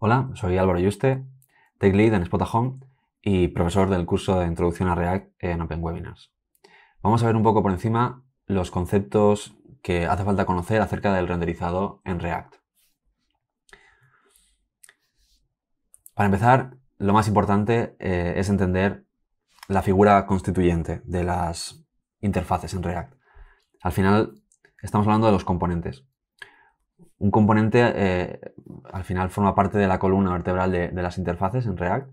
Hola, soy Álvaro Yuste, Tech Lead en Spotahome y profesor del curso de Introducción a React en Open Webinars. Vamos a ver un poco por encima los conceptos que hace falta conocer acerca del renderizado en React. Para empezar, lo más importante eh, es entender la figura constituyente de las interfaces en React. Al final, estamos hablando de los componentes un componente eh, al final forma parte de la columna vertebral de, las interfaces en React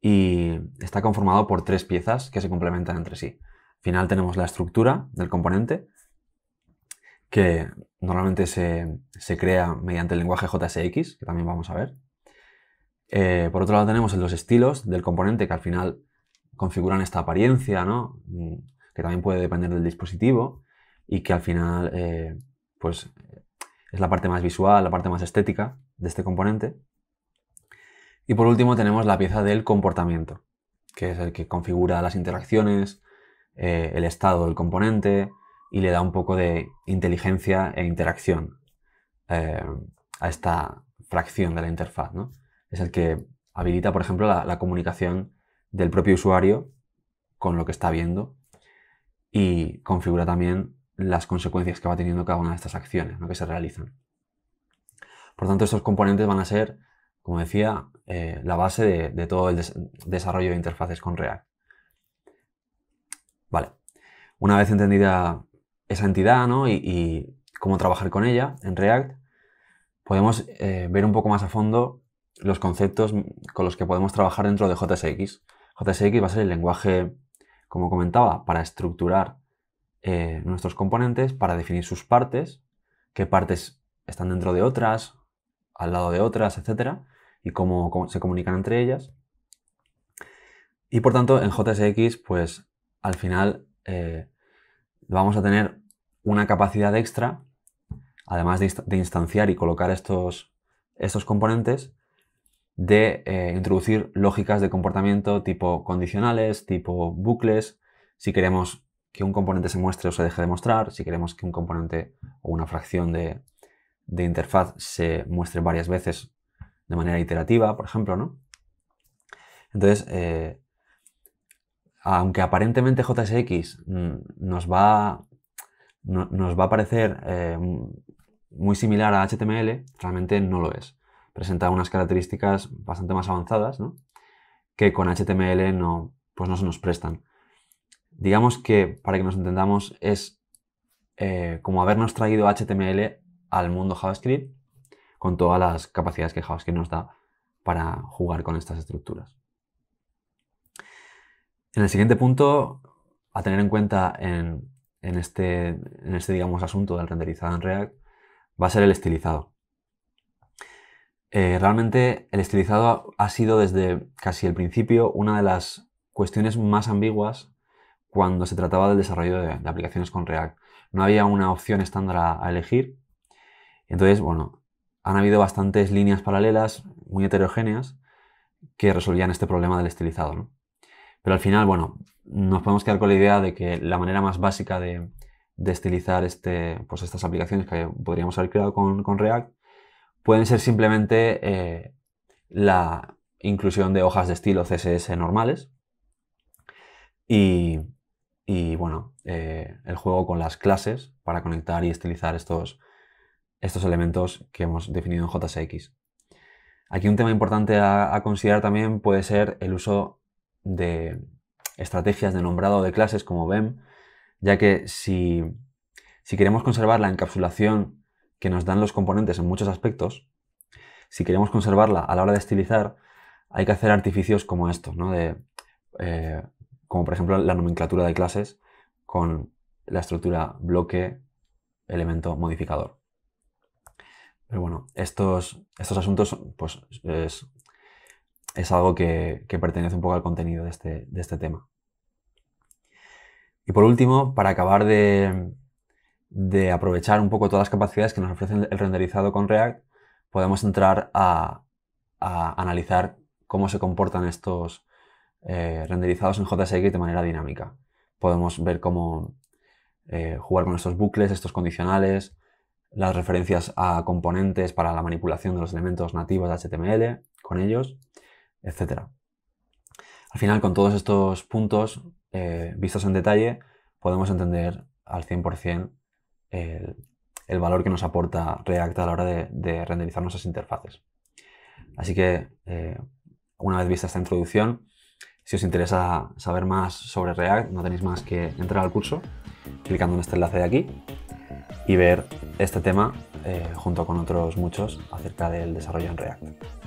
y está conformado por tres piezas que se complementan entre sí. Al final tenemos la estructura del componente que normalmente se, crea mediante el lenguaje JSX, que también vamos a ver. Eh, por otro lado tenemos los estilos del componente que al final configuran esta apariencia, ¿no? Mm, que también puede depender del dispositivo y que al final eh, pues es la parte más visual, la parte más estética de este componente. Y por último tenemos la pieza del comportamiento, que es el que configura las interacciones, eh, el estado del componente y le da un poco de inteligencia e interacción eh, a esta fracción de la interfaz. ¿no? Es el que habilita, por ejemplo, la comunicación del propio usuario con lo que está viendo y configura también las consecuencias que va teniendo cada una de estas acciones que se realizan. Por tanto, estos componentes van a ser, como decía, eh, la base de, todo el desarrollo de interfaces con React. Vale. Una vez entendida esa entidad ¿no? y, cómo trabajar con ella en React, podemos eh, ver un poco más a fondo los conceptos con los que podemos trabajar dentro de JSX. JSX va a ser el lenguaje, como comentaba, para estructurar eh, nuestros componentes para definir sus partes, qué partes están dentro de otras, al lado de otras, etc. Y cómo, se comunican entre ellas. Y por tanto, en JSX, pues al final eh, vamos a tener una capacidad extra, además de, instanciar y colocar estos, componentes, de eh, introducir lógicas de comportamiento tipo condicionales, tipo bucles, si queremos que un componente se muestre o se deje de mostrar, si queremos que un componente o una fracción de, interfaz se muestre varias veces de manera iterativa, por ejemplo, ¿no? Entonces, eh, aunque aparentemente JSX mm, nos va, nos va a parecer eh, muy similar a HTML, realmente no lo es. Presenta unas características bastante más avanzadas, ¿no? Que con HTML no, pues no se nos prestan digamos que, para que nos entendamos, es eh, como habernos traído HTML al mundo JavaScript con todas las capacidades que JavaScript nos da para jugar con estas estructuras. En el siguiente punto, a tener en cuenta en, este, este, digamos, asunto del renderizado en React, va a ser el estilizado. Eh, realmente el estilizado ha sido desde casi el principio una de las cuestiones más ambiguas cuando se trataba del desarrollo de, aplicaciones con React. No había una opción estándar a, elegir. Entonces, bueno, han habido bastantes líneas paralelas, muy heterogéneas, que resolvían este problema del estilizado. ¿no? Pero al final, bueno, nos podemos quedar con la idea de que la manera más básica de, estilizar este, pues estas aplicaciones que podríamos haber creado con, React pueden ser simplemente eh, la inclusión de hojas de estilo CSS normales y, y bueno, eh, el juego con las clases para conectar y estilizar estos, estos elementos que hemos definido en JSX. Aquí un tema importante a, considerar también puede ser el uso de estrategias de nombrado de clases como BEM, ya que si, queremos conservar la encapsulación que nos dan los componentes en muchos aspectos, si queremos conservarla a la hora de estilizar, hay que hacer artificios como estos, ¿no? De, eh, como por ejemplo la nomenclatura de clases con la estructura bloque, elemento, modificador. Pero bueno, estos, estos asuntos pues, es, algo que, pertenece un poco al contenido de este, este tema. Y por último, para acabar de, aprovechar un poco todas las capacidades que nos ofrece el renderizado con React, podemos entrar a, a analizar cómo se comportan estos, eh, renderizados en JSX de manera dinámica. Podemos ver cómo eh, jugar con estos bucles, estos condicionales, las referencias a componentes para la manipulación de los elementos nativos de HTML con ellos, etc. Al final, con todos estos puntos eh, vistos en detalle, podemos entender al 100% el, valor que nos aporta React a la hora de, renderizar nuestras interfaces. Así que, una vez vista esta introducción, si os interesa saber más sobre React, no tenéis más que entrar al curso clicando en este enlace de aquí y ver este tema eh, junto con otros muchos acerca del desarrollo en React.